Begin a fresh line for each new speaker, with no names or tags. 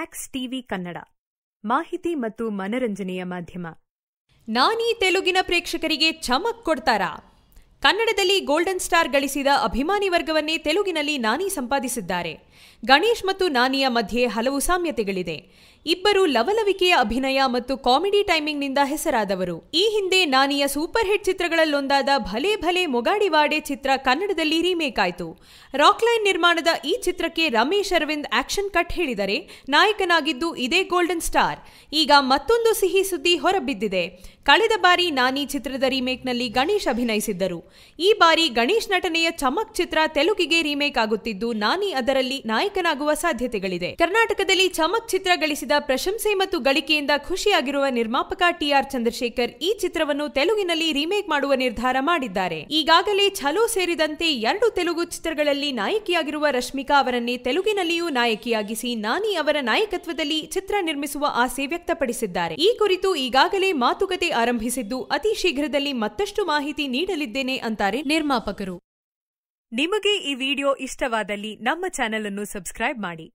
axe TV Kannada ಮಾಹಿತಿ ಮತ್ತು ಮನರಂಜನೆಯ ಮಾಧ್ಯಮ ನಾನೀ ತೆಲುಗಿನ ಪ್ರೇಕ್ಷಕರಿಗೆ ಚಮಕ್ ಕೊಡ್ತಾರಾ ಕನ್ನಡದಲ್ಲಿ ಗೋಲ್ಡನ್ ಸ್ಟಾರ್ ಗಳಿಸಿದ ಅಭಿಮಾನಿ ವರ್ಗವನ್ನೇ ತೆಲುಗಿನಲ್ಲಿ ನಾನಿ ಸಂಪಾದಿಸಿದ್ದಾರೆ ಗಣೇಶ್ ಮತ್ತು ನಾನಿಯ ಮಧ್ಯೆ ಹಲವು ಸಾಮ್ಯತೆಗಳಿದೆ ಇಬ್ಬರು ಲವಲವಿಕೆಯ ಅಭಿನಯ ಮತ್ತು ಕಾಮಿಡಿ ಟೈಮಿಂಗ್ನಿಂದ ಹೆಸರಾದವರು ಈ ಹಿಂದೆ ನಾನಿಯ ಸೂಪರ್ ಹಿಟ್ ಚಿತ್ರಗಳಲ್ಲೊಂದಾದ ಭಲೆ ಭಲೆ ಮೊಗಾಡಿವಾಡೆ ಚಿತ್ರ ಕನ್ನಡದಲ್ಲಿ ರೀಮೇಕ್ ಆಯಿತು ರಾಕ್ಲೈನ್ ನಿರ್ಮಾಣದ ಈ ಚಿತ್ರಕ್ಕೆ ರಮೇಶ್ ಅರವಿಂದ್ ಆಕ್ಷನ್ ಕಟ್ ಹೇಳಿದರೆ ನಾಯಕನಾಗಿದ್ದು ಇದೇ ಗೋಲ್ಡನ್ ಸ್ಟಾರ್ ಈಗ ಮತ್ತೊಂದು ಸಿಹಿ ಸುದ್ದಿ ಹೊರಬಿದ್ದಿದೆ ಕಳೆದ ಬಾರಿ ನಾನಿ ಚಿತ್ರದ ರೀಮೇಕ್ನಲ್ಲಿ ಗಣೇಶ್ ಅಭಿನಯಿಸಿದ್ದರು ಈ ಬಾರಿ ಗಣೇಶ್ ನಟನೆಯ ಚಮಕ್ ಚಿತ್ರ ತೆಲುಗಿಗೆ ರೀಮೇಕ್ ಆಗುತ್ತಿದ್ದು ನಾನಿ ಅದರಲ್ಲಿ ನಾಯಕನಾಗುವ ಸಾಧ್ಯತೆಗಳಿದೆ ಕರ್ನಾಟಕದಲ್ಲಿ ಚಮಕ್ ಚಿತ್ರ ಗಳಿಸಿದ ಪ್ರಶಂಸೆ ಮತ್ತು ಗಳಿಕೆಯಿಂದ ಖುಷಿಯಾಗಿರುವ ನಿರ್ಮಾಪಕ ಟಿಆರ್ ಚಂದ್ರಶೇಖರ್ ಈ ಚಿತ್ರವನ್ನು ತೆಲುಗಿನಲ್ಲಿ ರಿಮೇಕ್ ಮಾಡುವ ನಿರ್ಧಾರ ಮಾಡಿದ್ದಾರೆ ಈಗಾಗಲೇ ಛಲೋ ಸೇರಿದಂತೆ ಎರಡು ತೆಲುಗು ಚಿತ್ರಗಳಲ್ಲಿ ನಾಯಕಿಯಾಗಿರುವ ರಶ್ಮಿಕಾ ಅವರನ್ನೇ ತೆಲುಗಿನಲ್ಲಿಯೂ ನಾಯಕಿಯಾಗಿಸಿ ನಾನಿ ಅವರ ನಾಯಕತ್ವದಲ್ಲಿ ಚಿತ್ರ ನಿರ್ಮಿಸುವ ಆಸೆ ವ್ಯಕ್ತಪಡಿಸಿದ್ದಾರೆ ಈ ಕುರಿತು ಈಗಾಗಲೇ ಮಾತುಕತೆ ಆರಂಭಿಸಿದ್ದು ಅತಿ ಶೀಘ್ರದಲ್ಲಿ ಮತ್ತಷ್ಟು ಮಾಹಿತಿ ನೀಡಲಿದ್ದೇನೆ ಅಂತಾರೆ ನಿರ್ಮಾಪಕರು ನಿಮಗೆ ಈ ವಿಡಿಯೋ ಇಷ್ಟವಾದಲ್ಲಿ ನಮ್ಮ ಚಾನೆಲ್ ಅನ್ನು ಸಬ್ಸ್ಕ್ರೈಬ್ ಮಾಡಿ